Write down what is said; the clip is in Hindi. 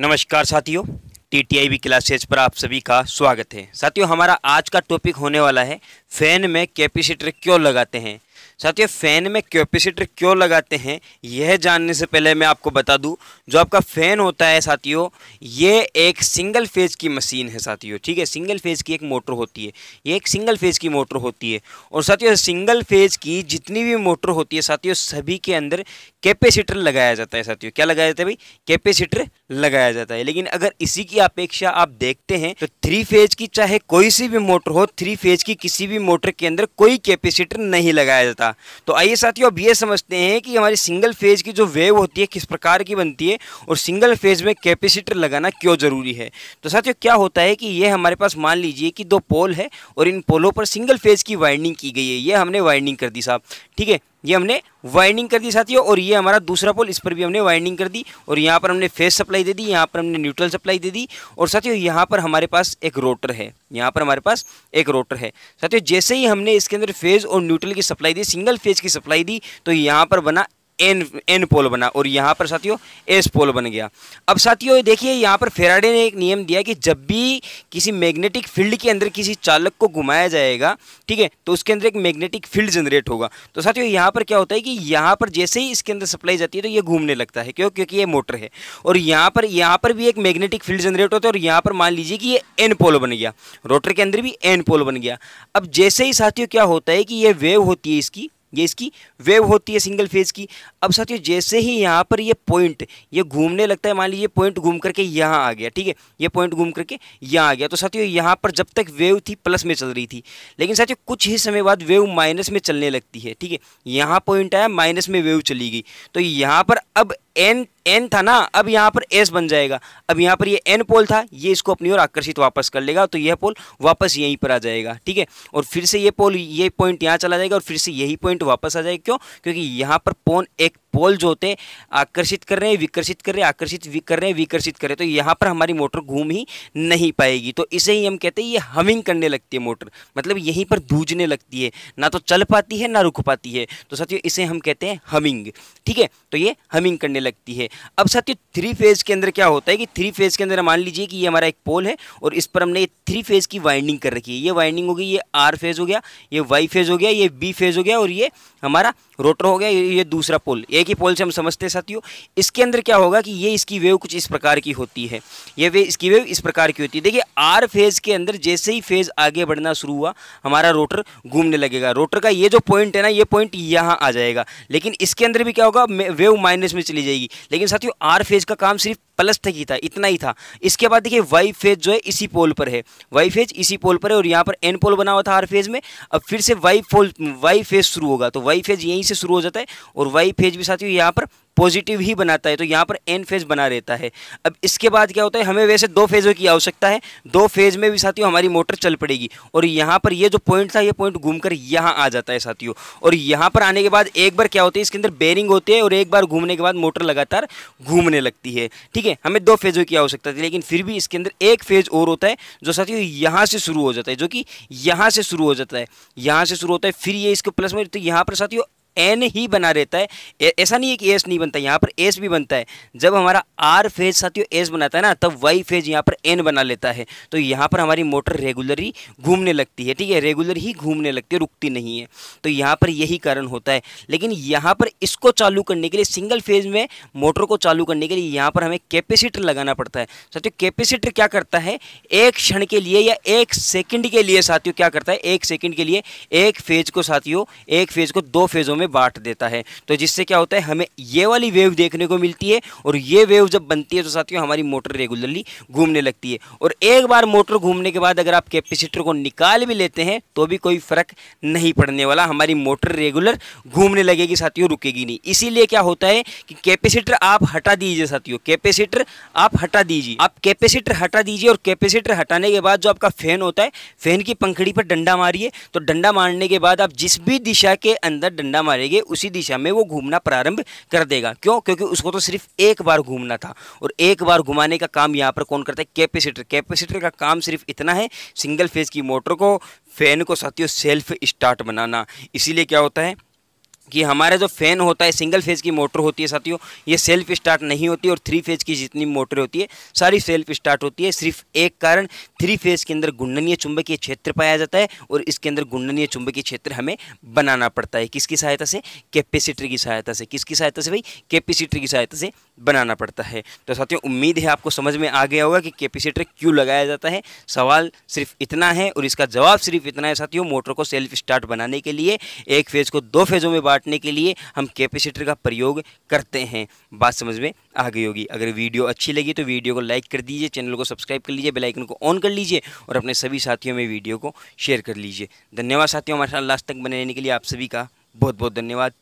नमस्कार साथियों T T I V classes पर आप सभी का स्वागत है साथियों हमारा आज का टॉपिक होने वाला है फैन में कैपेसिटर क्यों लगाते हैं साथियों फ़ैन में कैपेसिटर क्यों लगाते हैं यह जानने से पहले मैं आपको बता दूं जो आपका फ़ैन होता है साथियों ये एक सिंगल फेज़ की मशीन है साथियों ठीक है सिंगल फेज़ की एक मोटर होती है ये एक सिंगल फेज़ की मोटर होती है और साथियों सिंगल फेज़ की जितनी भी मोटर होती है साथियों सभी के अंदर कैपेसिटर लगाया जाता है साथियों क्या लगाया जाता है भाई कैपेसिटर लगाया जाता है लेकिन अगर इसी की अपेक्षा आप देखते हैं तो थ्री फेज की चाहे कोई सी भी मोटर हो थ्री फेज की किसी भी मोटर के अंदर कोई कैपेसिटर नहीं लगाया जाता मिलेगा तो आइए साथियों अब ये समझते हैं कि हमारी सिंगल फेज की जो वेव होती है किस प्रकार की बनती है और सिंगल फेज में कैपेसिटर लगाना क्यों ज़रूरी है तो साथियों क्या होता है कि ये हमारे पास मान लीजिए कि दो पोल है और इन पोलों पर सिंगल फेज की वाइंडिंग की गई है ये हमने वाइंडिंग कर दी साहब ठीक है ये हमने वाइंडिंग कर दी साथियों और ये हमारा दूसरा पोल इस पर भी हमने वाइंडिंग कर दी और यहाँ पर हमने फेस सप्लाई दे दी यहाँ पर हमने न्यूट्रल सप्लाई दे दी और साथियों यहाँ पर हमारे पास एक रोटर है यहाँ पर हमारे पास एक रोटर है साथियों जैसे ही हमने इसके अंदर फेज और न्यूट्रल की सप्लाई दी सिंगल फेज की सप्लाई दी तो यहाँ पर बना एन एन पोल बना और यहाँ पर साथियों एस पोल बन गया अब साथियों देखिए यहाँ पर फेराडे ने एक नियम दिया कि जब भी किसी मैग्नेटिक फील्ड के अंदर किसी चालक को घुमाया जाएगा ठीक है तो उसके अंदर एक मैग्नेटिक फील्ड जनरेट होगा तो साथियों यहाँ पर क्या होता है कि यहाँ पर जैसे ही इसके अंदर सप्लाई जाती है तो ये घूमने लगता है क्यों क्योंकि ये मोटर है और यहाँ पर यहाँ पर भी एक मैग्नेटिक फील्ड जनरेट होता है और यहाँ पर मान लीजिए कि ये एन पोल बन गया रोटर के अंदर भी एन पोल बन गया अब जैसे ही साथियों क्या होता है कि ये वेव होती है इसकी ये इसकी वेव होती है सिंगल फेज की अब साथियों जैसे ही यहाँ पर ये पॉइंट ये घूमने लगता है मान लीजिए पॉइंट घूम करके यहाँ आ गया ठीक है ये पॉइंट घूम करके यहाँ आ गया तो साथियों यहाँ पर जब तक वेव थी प्लस में चल रही थी लेकिन साथियों कुछ ही समय बाद वेव माइनस में चलने लगती है ठीक है यहाँ पॉइंट आया माइनस में वेव चली गई तो यहाँ पर अब एन एन था ना अब यहाँ पर एस बन जाएगा अब यहाँ पर ये एन पोल था ये इसको अपनी ओर आकर्षित वापस कर लेगा तो यह पोल वापस यहीं पर आ जाएगा ठीक है और फिर से ये पोल ये पॉइंट यहाँ चला जाएगा और फिर से यही पॉइंट वापस आ जाएगा क्यों क्योंकि यहाँ पर पोन एक पोल जो होते आकर्षित कर रहे हैं विकर्षित कर रहे हैं आकर्षित कर रहे हैं विकर्षित कर रहे हैं तो यहाँ पर हमारी मोटर घूम ही नहीं पाएगी तो इसे ही हम कहते हैं ये हमिंग करने लगती है मोटर मतलब यहीं पर दूजने लगती है ना तो चल पाती है ना रुक पाती है तो साथियों इसे हम कहते हैं हमिंग ठीक है तो ये हमिंग करने लगती है अब साथियों थ्री फेज़ के अंदर क्या होता है कि थ्री फेज़ के अंदर मान लीजिए कि ये हमारा एक पोल है और इस पर हमने ये थ्री फेज़ की वाइंडिंग कर रखी है ये वाइंडिंग होगी ये आर फेज़ हो गया ये वाई फेज़ हो गया ये बी फेज़ हो गया और ये हमारा रोटर हो गया ये दूसरा पोल एक ही पोल से हम समझते हैं साथियों इसके अंदर क्या होगा कि ये इसकी वेव कुछ इस प्रकार की होती है ये वे इसकी वेव इस प्रकार की होती है देखिए आर फेज़ के अंदर जैसे ही फेज़ आगे बढ़ना शुरू हुआ हमारा रोटर घूमने लगेगा रोटर का ये जो पॉइंट है ना ये पॉइंट यहाँ आ जाएगा लेकिन इसके अंदर भी क्या होगा वेव माइनस में चली जाएगी लेकिन साथियों आर फेज़ का काम सिर्फ प्लस तक था इतना ही था इसके बाद देखिए वाई फेज जो है इसी पोल पर है वाई फेज इसी पोल पर है और यहाँ पर एन पोल बना हुआ था हर फेज में अब फिर से वाई पोल वाई फेज शुरू होगा तो वाई फेज यहीं से शुरू हो जाता है और वाई फेज भी साथियों यहाँ पर पॉजिटिव ही बनाता है तो यहाँ पर एन फेज बना रहता है अब इसके बाद क्या होता है हमें वैसे दो फेज़ों की आवश्यकता है दो फेज़ में भी साथियों हमारी मोटर चल पड़ेगी और यहाँ पर ये जो पॉइंट था ये पॉइंट घूम कर यहाँ आ जाता है साथियों और यहाँ पर आने के बाद एक बार क्या होती है इसके अंदर बेरिंग होती है और एक बार घूमने के बाद मोटर लगातार घूमने लगती है ठीक है हमें दो फेज़ों की आवश्यकता थी लेकिन फिर भी इसके अंदर एक फेज़ और होता है जो साथियों यहाँ से शुरू हो जाता है जो कि यहाँ से शुरू हो जाता है यहाँ से शुरू होता है फिर ये इसके प्लस में तो यहाँ पर साथियों एन ही बना रहता है ऐसा नहीं है कि एस नहीं बनता यहाँ पर एस भी बनता है जब हमारा आर फेज साथियों एस बनाता है ना तब वाई फेज यहाँ पर एन बना लेता है तो यहाँ पर हमारी मोटर रेगुलर ही घूमने लगती है ठीक है रेगुलर ही घूमने लगती है रुकती नहीं है तो यहाँ पर यही कारण होता है लेकिन यहाँ पर इसको चालू करने के लिए सिंगल फेज में मोटर को चालू करने के लिए यहाँ पर हमें कैपेसिटर लगाना पड़ता है साथियों कैपेसिटर क्या करता है एक क्षण के लिए या एक सेकेंड के लिए साथियों क्या करता है एक सेकेंड के लिए एक फेज को साथियों एक फेज को दो फेजों में हमें बांट देता है तो जिससे क्या होता है हमें ये वाली वेव देखने को मिलती है और ये वेव जब बनती है तो साथियों हमारी मोटर रेगुलरली घूमने लगती है और एक बार मोटर घूमने के बाद अगर आप कैपेसिटर को निकाल भी लेते हैं तो भी कोई फ़र्क नहीं पड़ने वाला हमारी मोटर रेगुलर घूमने लगेगी साथियों रुकेगी नहीं इसीलिए क्या होता है कि कैपेसिटर आप हटा दीजिए साथियों कैपेसिटर आप हटा दीजिए आप कैपेसिटर हटा दीजिए और कैपेसिटर हटाने के बाद जो आपका फैन होता है फैन की पंखड़ी पर डंडा मारिए तो डंडा मारने के बाद आप जिस भी दिशा के अंदर डंडा मारेंगे उसी दिशा में वो घूमना प्रारंभ कर देगा क्यों क्योंकि उसको तो सिर्फ एक बार घूमना था और एक बार घुमाने का काम यहाँ पर कौन करता है कैपेसिटर कैपेसिटर का काम सिर्फ इतना है सिंगल फेज की मोटर को फैन को साथियों सेल्फ स्टार्ट बनाना इसीलिए क्या होता है कि हमारा जो फैन होता है सिंगल फेज की मोटर होती है साथियों ये सेल्फ स्टार्ट नहीं होती और थ्री फेज की जितनी मोटर होती है सारी सेल्फ स्टार्ट होती है सिर्फ एक कारण थ्री फेज के अंदर गुंडनीय चुंबकीय क्षेत्र पाया जाता है और इसके अंदर गुंडनीय चुंबकीय क्षेत्र हमें बनाना पड़ता है किसकी सहायता से कैपेसिटर की सहायता से किसकी सहायता से भाई कैपेसिटर की सहायता से बनाना पड़ता है तो साथियों उम्मीद है आपको समझ में आ गया होगा कि कैपेसिटर क्यों लगाया जाता है सवाल सिर्फ इतना है और इसका जवाब सिर्फ इतना है साथियों मोटर को सेल्फ स्टार्ट बनाने के लिए एक फेज़ को दो फेज़ों में बांटने के लिए हम कैपेसिटर का प्रयोग करते हैं बात समझ में आ गई होगी अगर वीडियो अच्छी लगी तो वीडियो को लाइक कर दीजिए चैनल को सब्सक्राइब कर लीजिए बेलाइकन को ऑन कर लीजिए और अपने सभी साथियों में वीडियो को शेयर कर लीजिए धन्यवाद साथियों हमारे साथ लास्ट तक बने रहने के लिए आप सभी का बहुत बहुत धन्यवाद